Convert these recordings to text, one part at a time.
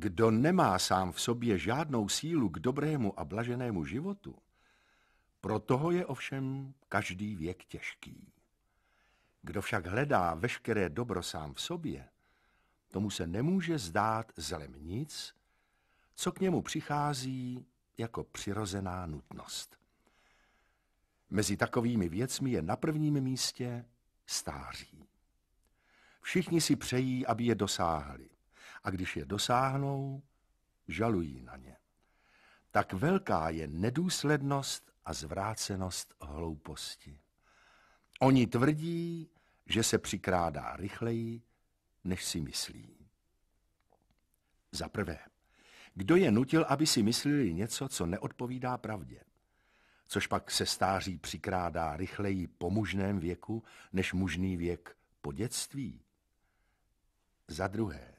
Kdo nemá sám v sobě žádnou sílu k dobrému a blaženému životu, pro toho je ovšem každý věk těžký. Kdo však hledá veškeré dobro sám v sobě, tomu se nemůže zdát zlem nic, co k němu přichází jako přirozená nutnost. Mezi takovými věcmi je na prvním místě stáří. Všichni si přejí, aby je dosáhli a když je dosáhnou, žalují na ně. Tak velká je nedůslednost a zvrácenost hlouposti. Oni tvrdí, že se přikrádá rychleji, než si myslí. Za prvé, kdo je nutil, aby si mysleli něco, co neodpovídá pravdě? Což pak se stáří přikrádá rychleji po mužném věku, než mužný věk po dětství? Za druhé,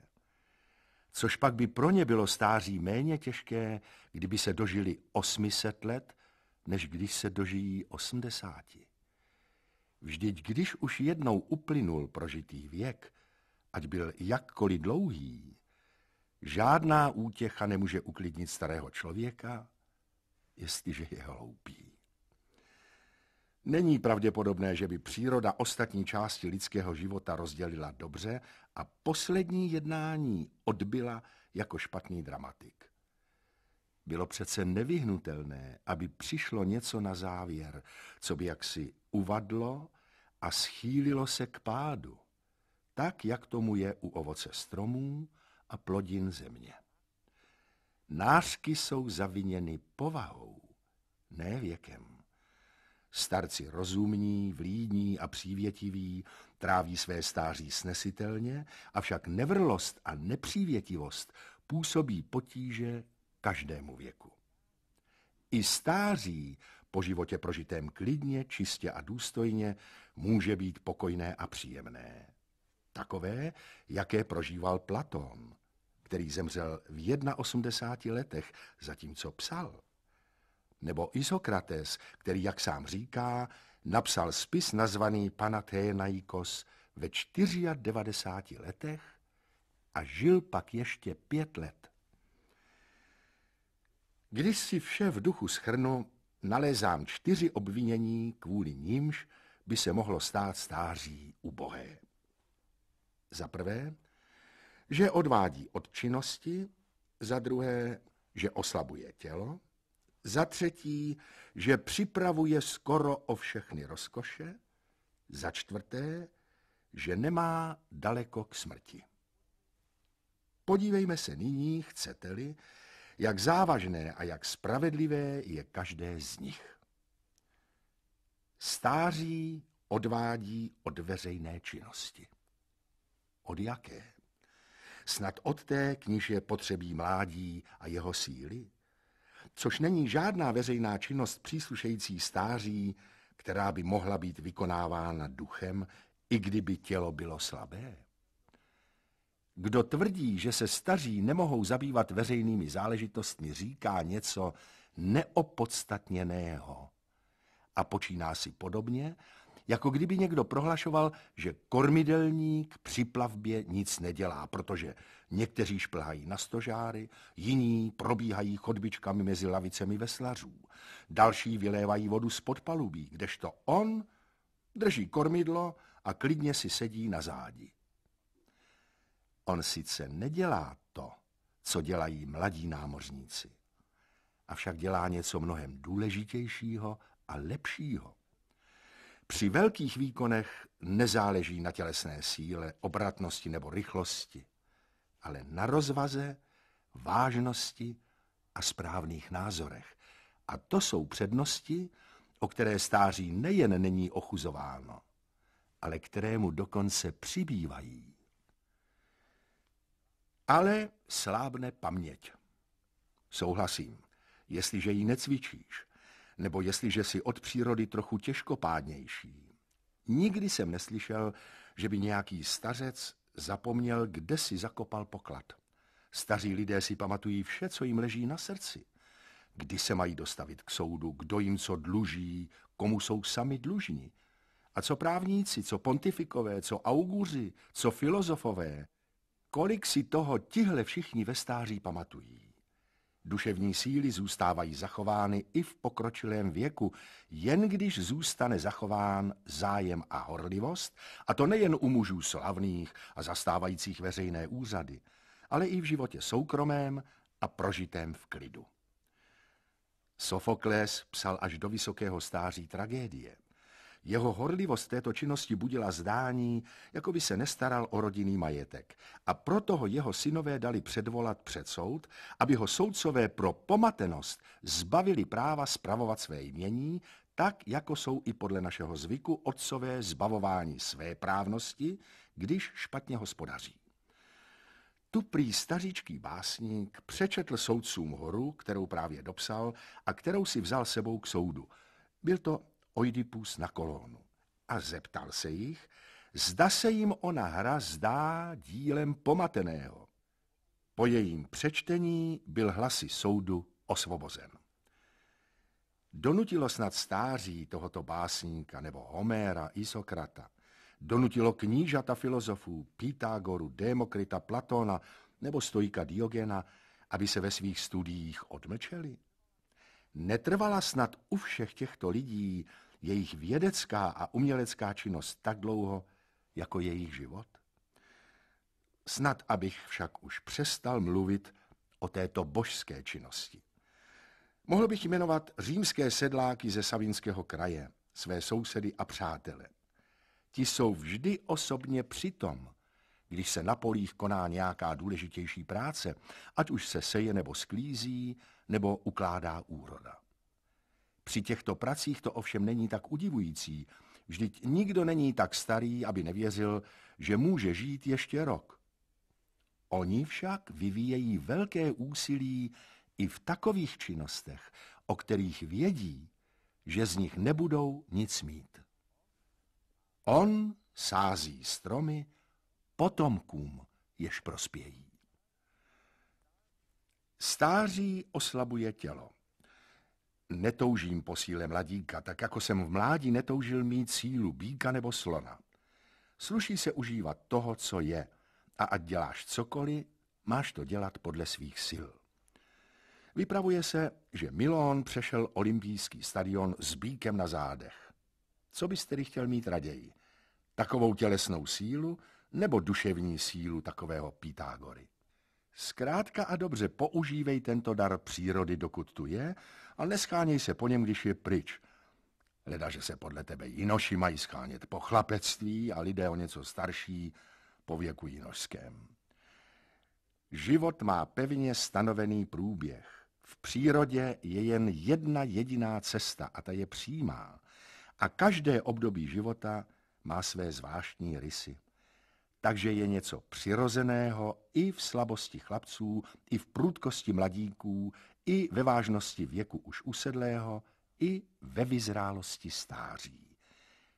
což pak by pro ně bylo stáří méně těžké, kdyby se dožili 800 let, než když se dožijí 80. Vždyť když už jednou uplynul prožitý věk, ať byl jakkoliv dlouhý, žádná útěcha nemůže uklidnit starého člověka, jestliže je hloupý. Není pravděpodobné, že by příroda ostatní části lidského života rozdělila dobře a poslední jednání odbyla jako špatný dramatik. Bylo přece nevyhnutelné, aby přišlo něco na závěr, co by jaksi uvadlo a schýlilo se k pádu, tak, jak tomu je u ovoce stromů a plodin země. Nářky jsou zaviněny povahou, ne věkem. Starci rozumní, vlídní a přívětiví Tráví své stáří snesitelně, avšak nevrlost a nepřívětivost působí potíže každému věku. I stáří po životě prožitém klidně, čistě a důstojně může být pokojné a příjemné. Takové, jaké prožíval Platón, který zemřel v 81 letech, zatímco psal. Nebo Isokrates, který, jak sám říká, napsal spis nazvaný Panathenaikos ve 94 letech a žil pak ještě pět let. Když si vše v duchu schrnu, nalézám čtyři obvinění, kvůli nímž by se mohlo stát stáří ubohé. Za prvé, že odvádí od činnosti, za druhé, že oslabuje tělo, za třetí, že připravuje skoro o všechny rozkoše, za čtvrté, že nemá daleko k smrti. Podívejme se nyní, chcete-li, jak závažné a jak spravedlivé je každé z nich. Stáří odvádí od veřejné činnosti. Od jaké? Snad od té, k níž je potřebí mládí a jeho síly? což není žádná veřejná činnost příslušející stáří, která by mohla být vykonávána duchem, i kdyby tělo bylo slabé. Kdo tvrdí, že se staří nemohou zabývat veřejnými záležitostmi, říká něco neopodstatněného a počíná si podobně, jako kdyby někdo prohlašoval, že kormidelník při plavbě nic nedělá, protože někteří šplhají na stožáry, jiní probíhají chodbičkami mezi lavicemi veslařů, další vylévají vodu z podpalubí, kdežto on drží kormidlo a klidně si sedí na zádi. On sice nedělá to, co dělají mladí námořníci, avšak dělá něco mnohem důležitějšího a lepšího. Při velkých výkonech nezáleží na tělesné síle, obratnosti nebo rychlosti, ale na rozvaze, vážnosti a správných názorech. A to jsou přednosti, o které stáří nejen není ochuzováno, ale kterému dokonce přibývají. Ale slábne paměť. Souhlasím, jestliže ji necvičíš, nebo jestliže si od přírody trochu těžkopádnější. Nikdy jsem neslyšel, že by nějaký stařec zapomněl, kde si zakopal poklad. Staří lidé si pamatují vše, co jim leží na srdci. Kdy se mají dostavit k soudu, kdo jim co dluží, komu jsou sami dlužní. A co právníci, co pontifikové, co augúři, co filozofové, kolik si toho tihle všichni ve stáří pamatují. Duševní síly zůstávají zachovány i v pokročilém věku, jen když zůstane zachován zájem a horlivost, a to nejen u mužů slavných a zastávajících veřejné úřady, ale i v životě soukromém a prožitém v klidu. Sofokles psal až do vysokého stáří tragédie. Jeho horlivost této činnosti budila zdání, jako by se nestaral o rodinný majetek. A proto ho jeho synové dali předvolat před soud, aby ho soudcové pro pomatenost zbavili práva spravovat své jmění, tak jako jsou i podle našeho zvyku otcové zbavování své právnosti, když špatně hospodaří. Tu prý staříčký básník přečetl soudcům horu, kterou právě dopsal a kterou si vzal sebou k soudu. Byl to Oidipus na kolónu a zeptal se jich, zda se jim ona hra zdá dílem pomateného. Po jejím přečtení byl hlasy soudu osvobozen. Donutilo snad stáří tohoto básníka nebo Homéra i Sokrata, donutilo knížata filozofů Pythagoru, Demokrita, Platona nebo stojka Diogena, aby se ve svých studiích odmlčeli? Netrvala snad u všech těchto lidí jejich vědecká a umělecká činnost tak dlouho, jako jejich život? Snad abych však už přestal mluvit o této božské činnosti. Mohl bych jmenovat římské sedláky ze Savinského kraje, své sousedy a přátele. Ti jsou vždy osobně přitom, když se na polích koná nějaká důležitější práce, ať už se seje nebo sklízí, nebo ukládá úroda. Při těchto pracích to ovšem není tak udivující. Vždyť nikdo není tak starý, aby nevěřil, že může žít ještě rok. Oni však vyvíjejí velké úsilí i v takových činnostech, o kterých vědí, že z nich nebudou nic mít. On sází stromy potomkům, jež prospějí. Stáří oslabuje tělo. Netoužím po síle mladíka, tak jako jsem v mládí netoužil mít sílu býka nebo slona. Sluší se užívat toho, co je. A ať děláš cokoliv, máš to dělat podle svých sil. Vypravuje se, že Milón přešel olympijský stadion s bíkem na zádech. Co bys tedy chtěl mít raději? Takovou tělesnou sílu nebo duševní sílu takového Pythagory? Zkrátka a dobře používej tento dar přírody, dokud tu je, a neskáněj se po něm, když je pryč. Leda, že se podle tebe jinoši mají skánět po chlapectví a lidé o něco starší po věku jinošském. Život má pevně stanovený průběh. V přírodě je jen jedna jediná cesta a ta je přímá. A každé období života má své zvláštní rysy. Takže je něco přirozeného i v slabosti chlapců, i v prudkosti mladíků, i ve vážnosti věku už usedlého, i ve vyzrálosti stáří.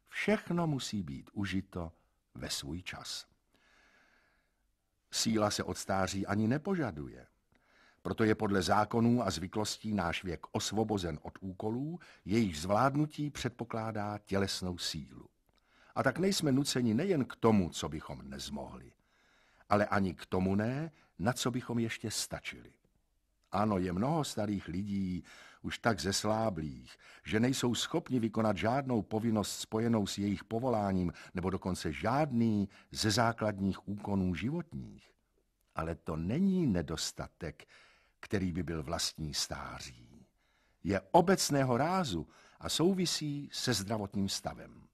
Všechno musí být užito ve svůj čas. Síla se od stáří ani nepožaduje. Proto je podle zákonů a zvyklostí náš věk osvobozen od úkolů, jejich zvládnutí předpokládá tělesnou sílu. A tak nejsme nuceni nejen k tomu, co bychom nezmohli, ale ani k tomu ne, na co bychom ještě stačili. Ano, je mnoho starých lidí, už tak zesláblých, že nejsou schopni vykonat žádnou povinnost spojenou s jejich povoláním, nebo dokonce žádný ze základních úkonů životních. Ale to není nedostatek, který by byl vlastní stáří. Je obecného rázu a souvisí se zdravotním stavem.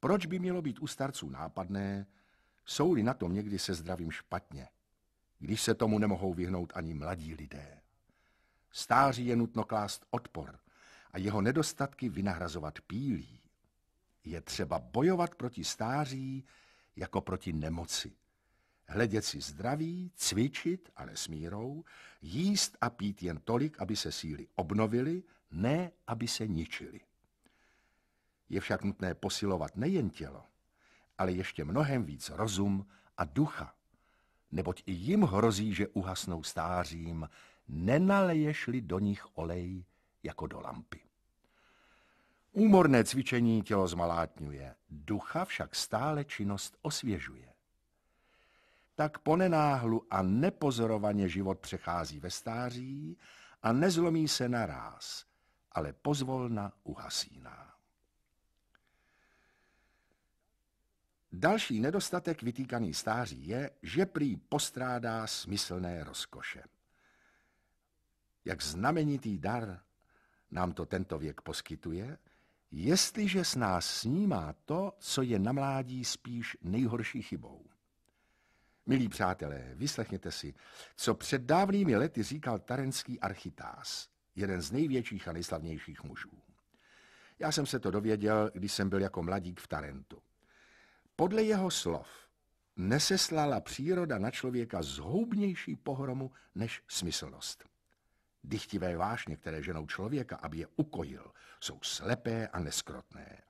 Proč by mělo být u starců nápadné, jsou-li na tom někdy se zdravím špatně? když se tomu nemohou vyhnout ani mladí lidé. Stáří je nutno klást odpor a jeho nedostatky vynahrazovat pílí. Je třeba bojovat proti stáří jako proti nemoci. Hledět si zdraví, cvičit, ale s mírou, jíst a pít jen tolik, aby se síly obnovily, ne aby se ničily. Je však nutné posilovat nejen tělo, ale ještě mnohem víc rozum a ducha neboť i jim hrozí, že uhasnou stářím, nenaleješ-li do nich olej jako do lampy. Úmorné cvičení tělo zmalátňuje, ducha však stále činnost osvěžuje. Tak ponenáhlu a nepozorovaně život přechází ve stáří a nezlomí se naráz, ale pozvolna uhasí nás. Další nedostatek vytýkaný stáří je, že prý postrádá smyslné rozkoše. Jak znamenitý dar nám to tento věk poskytuje, jestliže s nás snímá to, co je na mládí spíš nejhorší chybou. Milí přátelé, vyslechněte si, co před dávnými lety říkal tarenský architás, jeden z největších a nejslavnějších mužů. Já jsem se to dověděl, když jsem byl jako mladík v Tarentu. Podle jeho slov neseslala příroda na člověka zhoubnější pohromu než smyslnost. Dychtivé vášně, které ženou člověka, aby je ukojil, jsou slepé a neskrotné.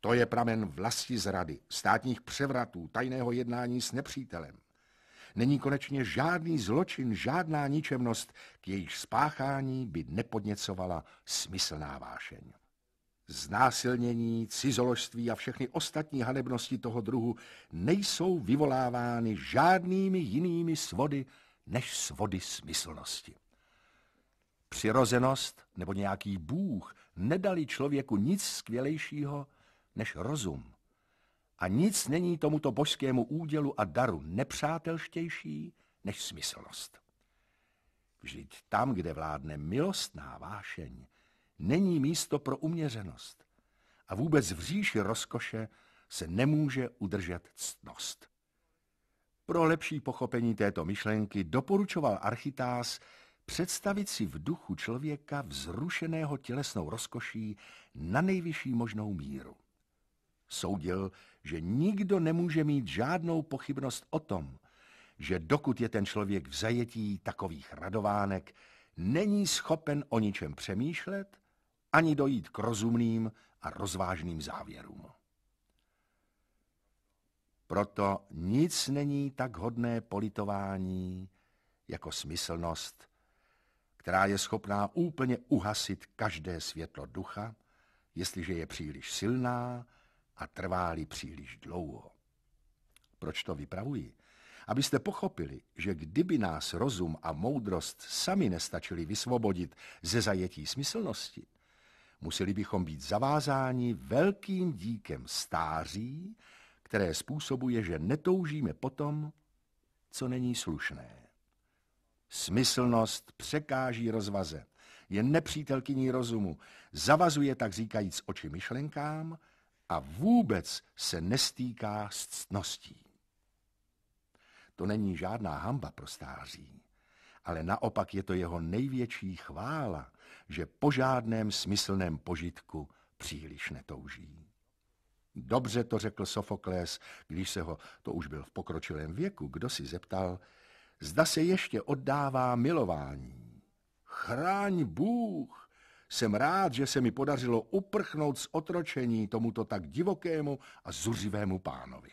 To je pramen vlasti zrady, státních převratů, tajného jednání s nepřítelem. Není konečně žádný zločin, žádná ničemnost, k jejíž spáchání by nepodněcovala smyslná vášeň. Znásilnění, cizoložství a všechny ostatní hanebnosti toho druhu nejsou vyvolávány žádnými jinými svody než svody smyslnosti. Přirozenost nebo nějaký Bůh nedali člověku nic skvělejšího než rozum. A nic není tomuto božskému údělu a daru nepřátelštější než smyslnost. Vždyť tam, kde vládne milostná vášeň, není místo pro uměřenost a vůbec v říši rozkoše se nemůže udržet ctnost. Pro lepší pochopení této myšlenky doporučoval Architás představit si v duchu člověka vzrušeného tělesnou rozkoší na nejvyšší možnou míru. Soudil, že nikdo nemůže mít žádnou pochybnost o tom, že dokud je ten člověk v zajetí takových radovánek, není schopen o ničem přemýšlet ani dojít k rozumným a rozvážným závěrům. Proto nic není tak hodné politování jako smyslnost, která je schopná úplně uhasit každé světlo ducha, jestliže je příliš silná a trvá příliš dlouho. Proč to vypravuji? Abyste pochopili, že kdyby nás rozum a moudrost sami nestačili vysvobodit ze zajetí smyslnosti, museli bychom být zavázáni velkým díkem stáří, které způsobuje, že netoužíme potom, co není slušné. Smyslnost překáží rozvaze, je nepřítelkyní rozumu, zavazuje tak říkajíc oči myšlenkám a vůbec se nestýká s ctností. To není žádná hamba pro stáří, ale naopak je to jeho největší chvála, že po žádném smyslném požitku příliš netouží. Dobře to řekl Sofoklés, když se ho, to už byl v pokročilém věku, kdo si zeptal, zda se ještě oddává milování. Chráň Bůh! Jsem rád, že se mi podařilo uprchnout z otročení tomuto tak divokému a zuřivému pánovi.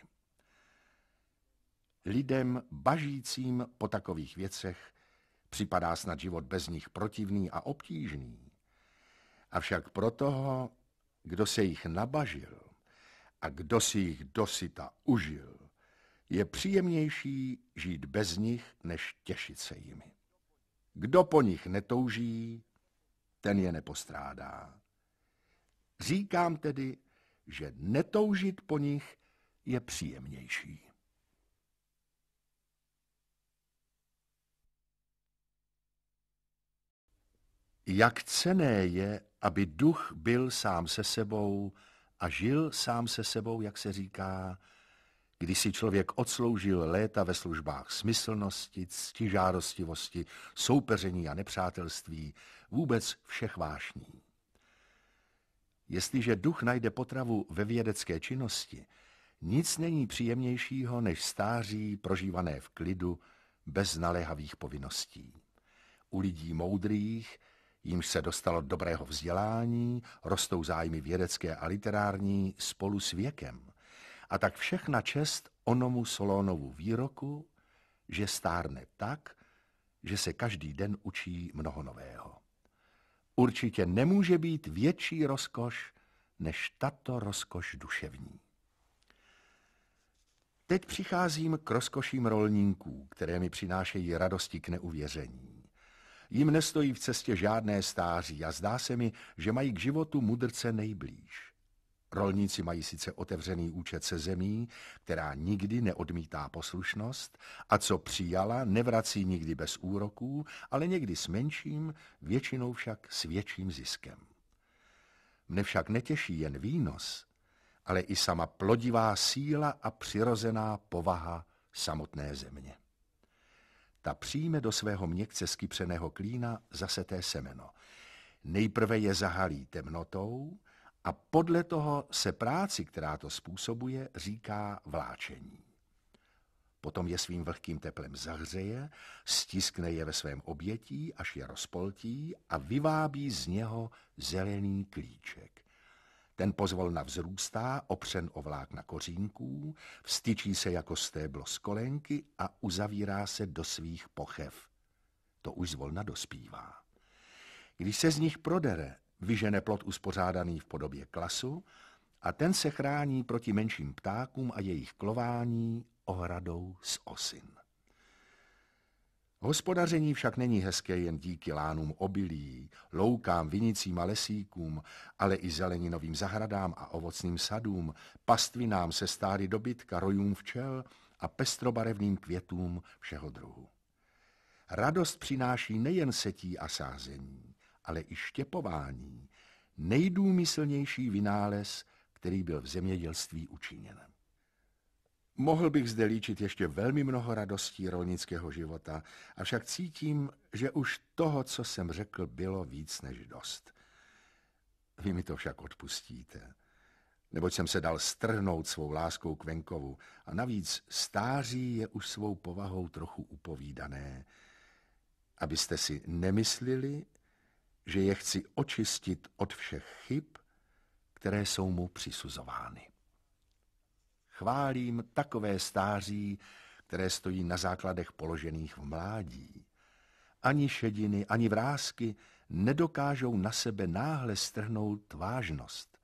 Lidem bažícím po takových věcech Připadá snad život bez nich protivný a obtížný. Avšak pro toho, kdo se jich nabažil a kdo si jich dosyta užil, je příjemnější žít bez nich, než těšit se jimi. Kdo po nich netouží, ten je nepostrádá. Říkám tedy, že netoužit po nich je příjemnější. Jak cené je, aby duch byl sám se sebou a žil sám se sebou, jak se říká, když si člověk odsloužil léta ve službách smyslnosti, ctižádostivosti, soupeření a nepřátelství, vůbec všech vášní. Jestliže duch najde potravu ve vědecké činnosti, nic není příjemnějšího než stáří prožívané v klidu, bez naléhavých povinností. U lidí moudrých jimž se dostalo dobrého vzdělání, rostou zájmy vědecké a literární spolu s věkem. A tak všechna čest onomu Solónovu výroku, že stárne tak, že se každý den učí mnoho nového. Určitě nemůže být větší rozkoš než tato rozkoš duševní. Teď přicházím k rozkoším rolníků, které mi přinášejí radosti k neuvěření. Jim nestojí v cestě žádné stáří a zdá se mi, že mají k životu mudrce nejblíž. Rolníci mají sice otevřený účet se zemí, která nikdy neodmítá poslušnost a co přijala, nevrací nikdy bez úroků, ale někdy s menším, většinou však s větším ziskem. Mne však netěší jen výnos, ale i sama plodivá síla a přirozená povaha samotné země. Ta přijme do svého měkce skypřeného klína zaseté semeno. Nejprve je zahalí temnotou a podle toho se práci, která to způsobuje, říká vláčení. Potom je svým vlhkým teplem zahřeje, stiskne je ve svém obětí, až je rozpoltí a vyvábí z něho zelený klíček. Ten pozvolna vzrůstá, opřen o vlákna kořínků, vstyčí se jako stéblo z kolenky a uzavírá se do svých pochev. To už zvolna dospívá. Když se z nich prodere, vyžene plot uspořádaný v podobě klasu a ten se chrání proti menším ptákům a jejich klování ohradou z osin. Hospodaření však není hezké jen díky lánům obilí, loukám, vinicím a lesíkům, ale i zeleninovým zahradám a ovocným sadům, pastvinám se stáry dobytka, rojům včel a pestrobarevným květům všeho druhu. Radost přináší nejen setí a sázení, ale i štěpování, nejdůmyslnější vynález, který byl v zemědělství učiněn. Mohl bych zde líčit ještě velmi mnoho radostí rolnického života, avšak cítím, že už toho, co jsem řekl, bylo víc než dost. Vy mi to však odpustíte, neboť jsem se dal strhnout svou láskou k venkovu a navíc stáří je už svou povahou trochu upovídané, abyste si nemyslili, že je chci očistit od všech chyb, které jsou mu přisuzovány. Chválím takové stáří, které stojí na základech položených v mládí. Ani šediny, ani vrázky nedokážou na sebe náhle strhnout vážnost.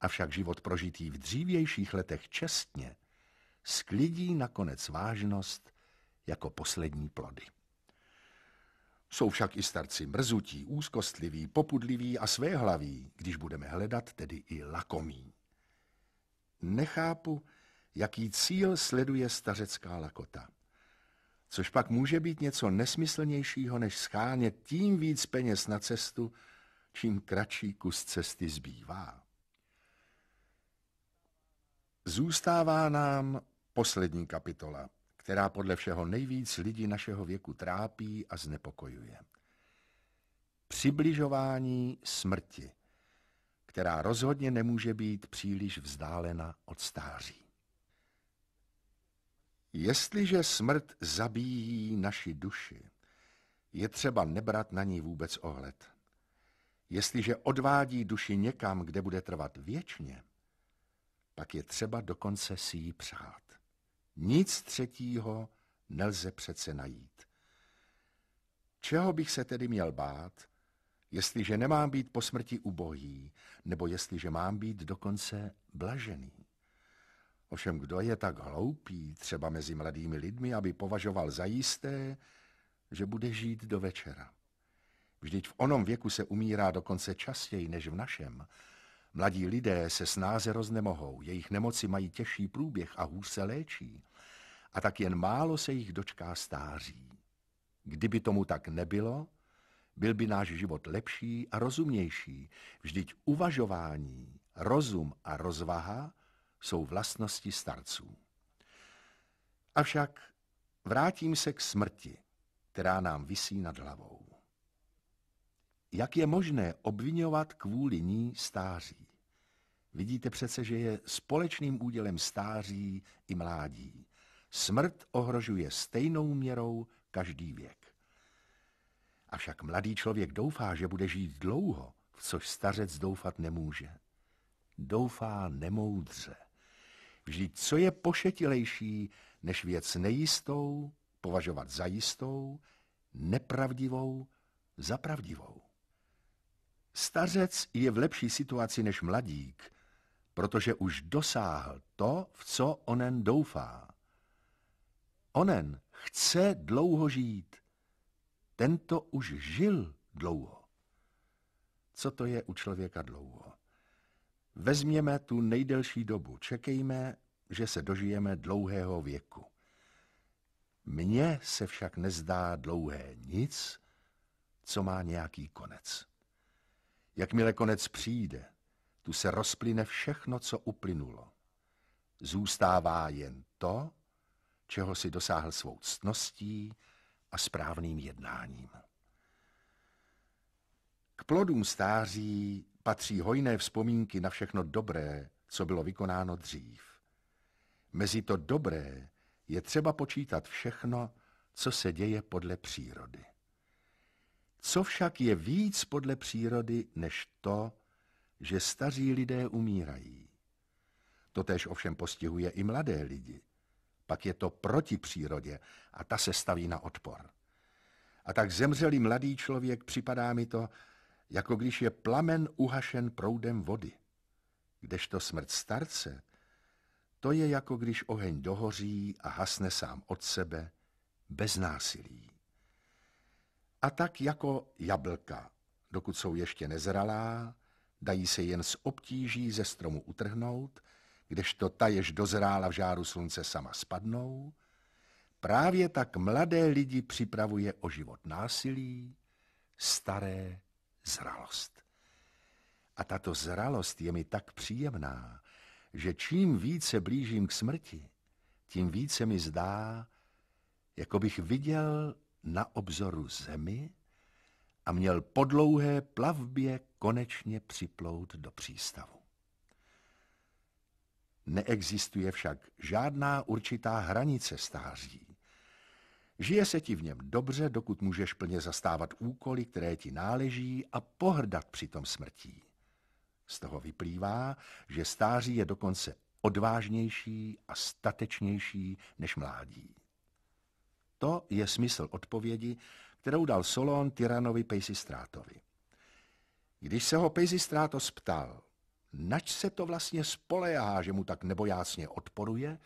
Avšak život prožitý v dřívějších letech čestně sklidí nakonec vážnost jako poslední plody. Jsou však i starci mrzutí, úzkostliví, popudliví a svéhlaví, když budeme hledat tedy i lakomí nechápu, jaký cíl sleduje stařecká lakota. Což pak může být něco nesmyslnějšího, než schánět tím víc peněz na cestu, čím kratší kus cesty zbývá. Zůstává nám poslední kapitola, která podle všeho nejvíc lidi našeho věku trápí a znepokojuje. Přibližování smrti která rozhodně nemůže být příliš vzdálena od stáří. Jestliže smrt zabíjí naši duši, je třeba nebrat na ní vůbec ohled. Jestliže odvádí duši někam, kde bude trvat věčně, pak je třeba dokonce si ji přát. Nic třetího nelze přece najít. Čeho bych se tedy měl bát, jestliže nemám být po smrti ubohý, nebo jestliže mám být dokonce blažený. Ovšem, kdo je tak hloupý, třeba mezi mladými lidmi, aby považoval za jisté, že bude žít do večera? Vždyť v onom věku se umírá dokonce častěji než v našem. Mladí lidé se snáze roznemohou, jejich nemoci mají těžší průběh a hůř se léčí. A tak jen málo se jich dočká stáří. Kdyby tomu tak nebylo, byl by náš život lepší a rozumnější, vždyť uvažování, rozum a rozvaha jsou vlastnosti starců. Avšak vrátím se k smrti, která nám visí nad hlavou. Jak je možné obvinovat kvůli ní stáří? Vidíte přece, že je společným údělem stáří i mládí. Smrt ohrožuje stejnou měrou každý věk. Avšak mladý člověk doufá, že bude žít dlouho, v což stařec doufat nemůže. Doufá nemoudře. Vždyť co je pošetilejší, než věc nejistou považovat za jistou, nepravdivou za pravdivou. Stařec je v lepší situaci než mladík, protože už dosáhl to, v co onen doufá. Onen chce dlouho žít, tento už žil dlouho. Co to je u člověka dlouho? Vezměme tu nejdelší dobu, čekejme, že se dožijeme dlouhého věku. Mně se však nezdá dlouhé nic, co má nějaký konec. Jakmile konec přijde, tu se rozplyne všechno, co uplynulo. Zůstává jen to, čeho si dosáhl svou ctností, a správným jednáním. K plodům stáří patří hojné vzpomínky na všechno dobré, co bylo vykonáno dřív. Mezi to dobré je třeba počítat všechno, co se děje podle přírody. Co však je víc podle přírody, než to, že staří lidé umírají? Totež ovšem postihuje i mladé lidi pak je to proti přírodě a ta se staví na odpor. A tak zemřelý mladý člověk připadá mi to, jako když je plamen uhašen proudem vody. Kdežto smrt starce, to je jako když oheň dohoří a hasne sám od sebe, bez násilí. A tak jako jablka, dokud jsou ještě nezralá, dají se jen s obtíží ze stromu utrhnout – kdežto ta, jež dozrála v žáru slunce, sama spadnou, právě tak mladé lidi připravuje o život násilí, staré zralost. A tato zralost je mi tak příjemná, že čím více blížím k smrti, tím více mi zdá, jako bych viděl na obzoru zemi a měl po dlouhé plavbě konečně připlout do přístavu. Neexistuje však žádná určitá hranice stáří. Žije se ti v něm dobře, dokud můžeš plně zastávat úkoly, které ti náleží a pohrdat při tom smrtí. Z toho vyplývá, že stáří je dokonce odvážnější a statečnější než mládí. To je smysl odpovědi, kterou dal Solon Tyranovi Pejsistrátovi. Když se ho Pejsistrátos ptal, nač se to vlastně spolehá, že mu tak nebojácně odporuje,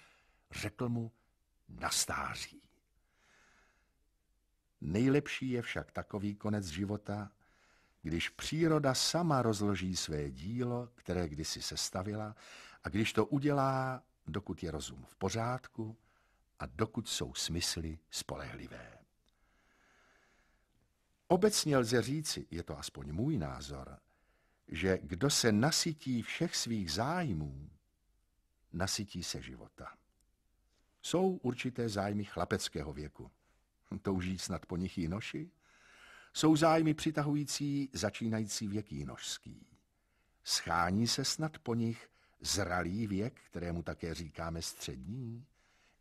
řekl mu na stáří. Nejlepší je však takový konec života, když příroda sama rozloží své dílo, které kdysi sestavila, a když to udělá, dokud je rozum v pořádku a dokud jsou smysly spolehlivé. Obecně lze říci, je to aspoň můj názor, že kdo se nasytí všech svých zájmů, nasytí se života. Jsou určité zájmy chlapeckého věku. Touží snad po nich jinoši? Jsou zájmy přitahující začínající věk jinožský. Schání se snad po nich zralý věk, kterému také říkáme střední?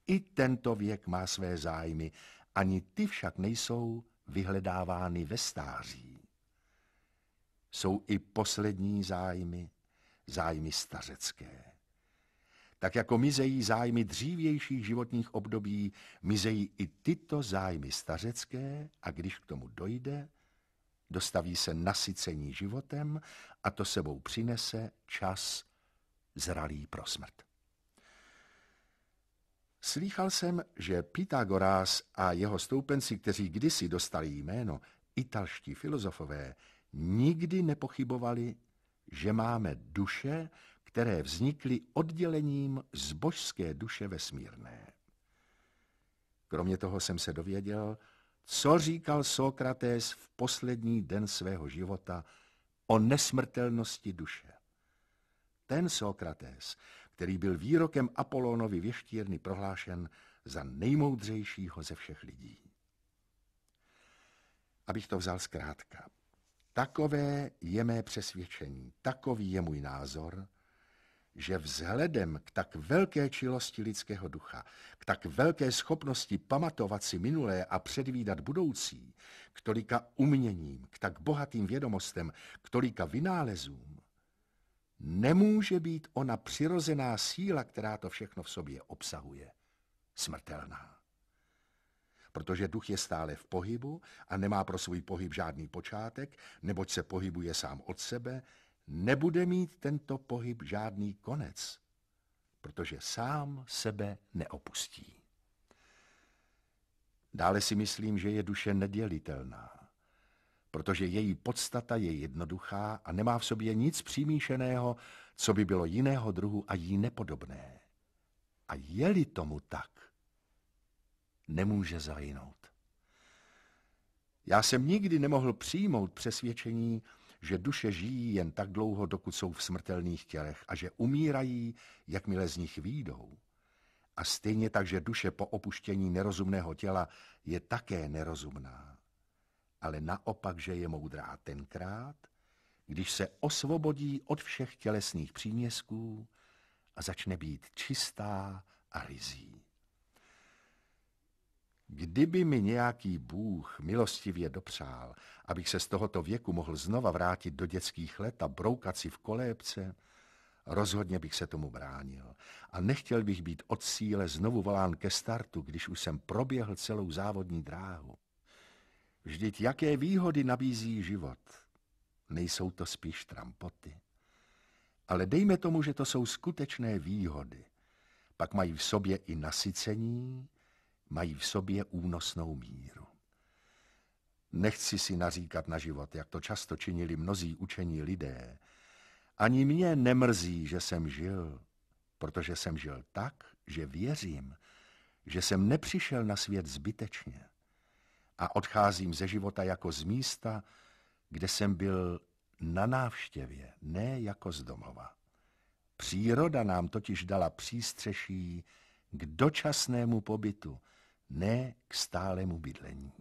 I tento věk má své zájmy, ani ty však nejsou vyhledávány ve stáří jsou i poslední zájmy, zájmy stařecké. Tak jako mizejí zájmy dřívějších životních období, mizejí i tyto zájmy stařecké a když k tomu dojde, dostaví se nasycení životem a to sebou přinese čas zralý pro smrt. Slýchal jsem, že Pythagoras a jeho stoupenci, kteří kdysi dostali jméno italští filozofové, nikdy nepochybovali, že máme duše, které vznikly oddělením z božské duše vesmírné. Kromě toho jsem se dověděl, co říkal Sokrates v poslední den svého života o nesmrtelnosti duše. Ten Sokrates, který byl výrokem Apolónovi věštírny prohlášen za nejmoudřejšího ze všech lidí. Abych to vzal zkrátka. Takové je mé přesvědčení, takový je můj názor, že vzhledem k tak velké čilosti lidského ducha, k tak velké schopnosti pamatovat si minulé a předvídat budoucí, k tolika uměním, k tak bohatým vědomostem, k tolika vynálezům, nemůže být ona přirozená síla, která to všechno v sobě obsahuje, smrtelná protože duch je stále v pohybu a nemá pro svůj pohyb žádný počátek, neboť se pohybuje sám od sebe, nebude mít tento pohyb žádný konec, protože sám sebe neopustí. Dále si myslím, že je duše nedělitelná, protože její podstata je jednoduchá a nemá v sobě nic přímíšeného, co by bylo jiného druhu a jí nepodobné. A je-li tomu tak, nemůže zahynout. Já jsem nikdy nemohl přijmout přesvědčení, že duše žijí jen tak dlouho, dokud jsou v smrtelných tělech a že umírají, jakmile z nich výjdou. A stejně tak, že duše po opuštění nerozumného těla je také nerozumná, ale naopak, že je moudrá tenkrát, když se osvobodí od všech tělesných příměsků a začne být čistá a rizí. Kdyby mi nějaký Bůh milostivě dopřál, abych se z tohoto věku mohl znova vrátit do dětských let a broukat si v kolébce, rozhodně bych se tomu bránil. A nechtěl bych být od síle znovu volán ke startu, když už jsem proběhl celou závodní dráhu. Vždyť jaké výhody nabízí život? Nejsou to spíš trampoty? Ale dejme tomu, že to jsou skutečné výhody. Pak mají v sobě i nasycení, mají v sobě únosnou míru. Nechci si naříkat na život, jak to často činili mnozí učení lidé. Ani mě nemrzí, že jsem žil, protože jsem žil tak, že věřím, že jsem nepřišel na svět zbytečně a odcházím ze života jako z místa, kde jsem byl na návštěvě, ne jako z domova. Příroda nám totiž dala přístřeší k dočasnému pobytu – ne k stálemu bydlení.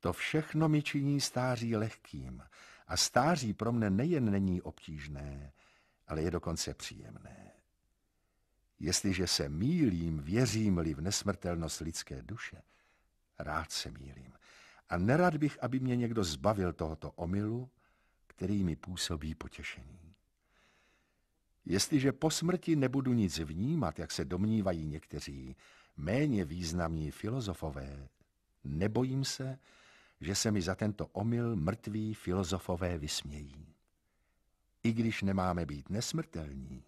To všechno mi činí stáří lehkým a stáří pro mne nejen není obtížné, ale je dokonce příjemné. Jestliže se mílím, věřím-li v nesmrtelnost lidské duše, rád se mílím a nerad bych, aby mě někdo zbavil tohoto omylu, který mi působí potěšení. Jestliže po smrti nebudu nic vnímat, jak se domnívají někteří, méně významní filozofové, nebojím se, že se mi za tento omyl mrtví filozofové vysmějí. I když nemáme být nesmrtelní,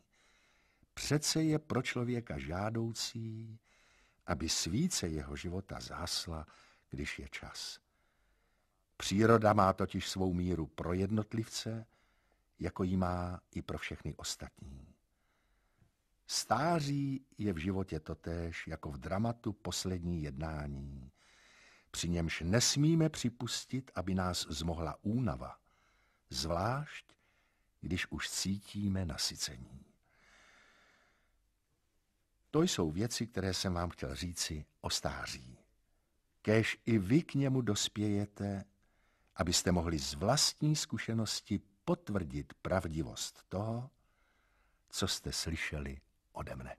přece je pro člověka žádoucí, aby svíce jeho života zásla, když je čas. Příroda má totiž svou míru pro jednotlivce, jako ji má i pro všechny ostatní. Stáří je v životě totéž jako v dramatu poslední jednání, při němž nesmíme připustit, aby nás zmohla únava, zvlášť když už cítíme nasycení. To jsou věci, které jsem vám chtěl říci o stáří. Kéž i vy k němu dospějete, abyste mohli z vlastní zkušenosti potvrdit pravdivost toho, co jste slyšeli og dæmmene.